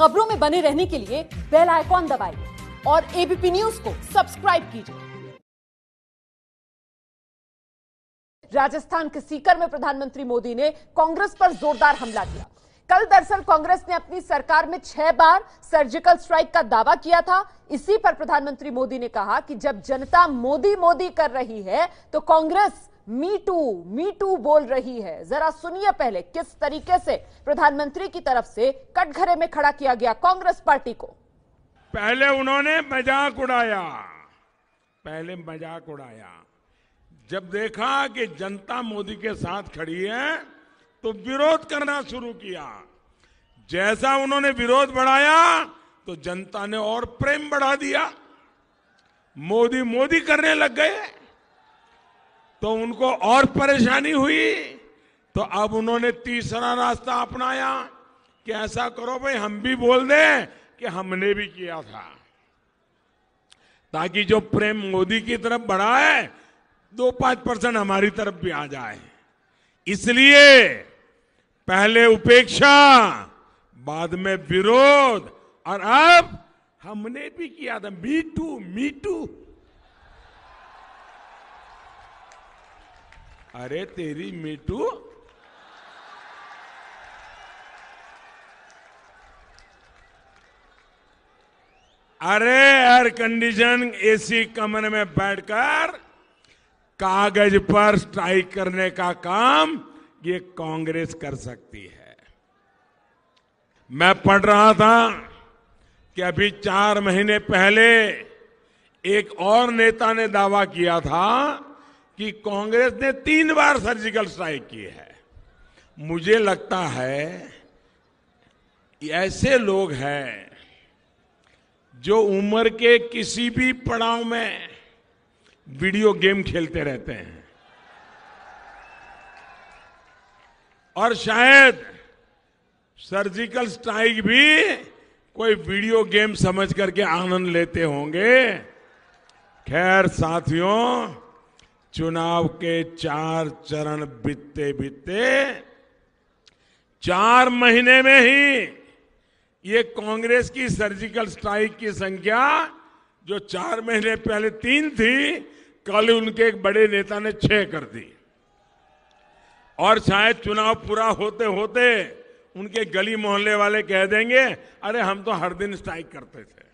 खबरों में बने रहने के लिए बेल आइकॉन दबाइए और एबीपी न्यूज को सब्सक्राइब कीजिए राजस्थान के सीकर में प्रधानमंत्री मोदी ने कांग्रेस पर जोरदार हमला किया कल दरअसल कांग्रेस ने अपनी सरकार में छह बार सर्जिकल स्ट्राइक का दावा किया था इसी पर प्रधानमंत्री मोदी ने कहा कि जब जनता मोदी मोदी कर रही है तो Congress me too me too बोल रही है जरा सुनिए पहले किस तरीके से प्रधानमंत्री की तरफ से कटघरे में खड़ा किया गया कांग्रेस पार्टी को पहले उन्होंने मजाक उड़ाया पहले मजाक उड़ाया जब देखा कि जनता मोदी के साथ खड़ी है तो विरोध करना शुरू किया जैसा उन्होंने विरोध बढ़ाया तो जनता ने और प्रेम बढ़ा दिया मोदी मोदी करने लग गए तो उनको और परेशानी हुई तो अब उन्होंने तीसरा रास्ता अपनाया कि ऐसा करो भाई हम भी बोल दें कि हमने भी किया था ताकि जो प्रेम मोदी की तरफ बढ़ा है दो पांच परसेंट हमारी तरफ भी आ जाए इसलिए पहले उपेक्षा बाद में विरोध और अब हमने भी किया था मी टू मी टू अरे तेरी मीटू अरे एयर कंडीशन एसी कमरे में बैठकर कागज पर स्ट्राइक करने का काम ये कांग्रेस कर सकती है मैं पढ़ रहा था कि अभी चार महीने पहले एक और नेता ने दावा किया था कि कांग्रेस ने तीन बार सर्जिकल स्ट्राइक की है मुझे लगता है ऐसे लोग हैं जो उम्र के किसी भी पड़ाव में वीडियो गेम खेलते रहते हैं और शायद सर्जिकल स्ट्राइक भी कोई वीडियो गेम समझ करके आनंद लेते होंगे खैर साथियों चुनाव के चार चरण बीतते बीतते चार महीने में ही ये कांग्रेस की सर्जिकल स्ट्राइक की संख्या जो चार महीने पहले तीन थी कल उनके एक बड़े नेता ने छह कर दी और शायद चुनाव पूरा होते होते उनके गली मोहल्ले वाले कह देंगे अरे हम तो हर दिन स्ट्राइक करते थे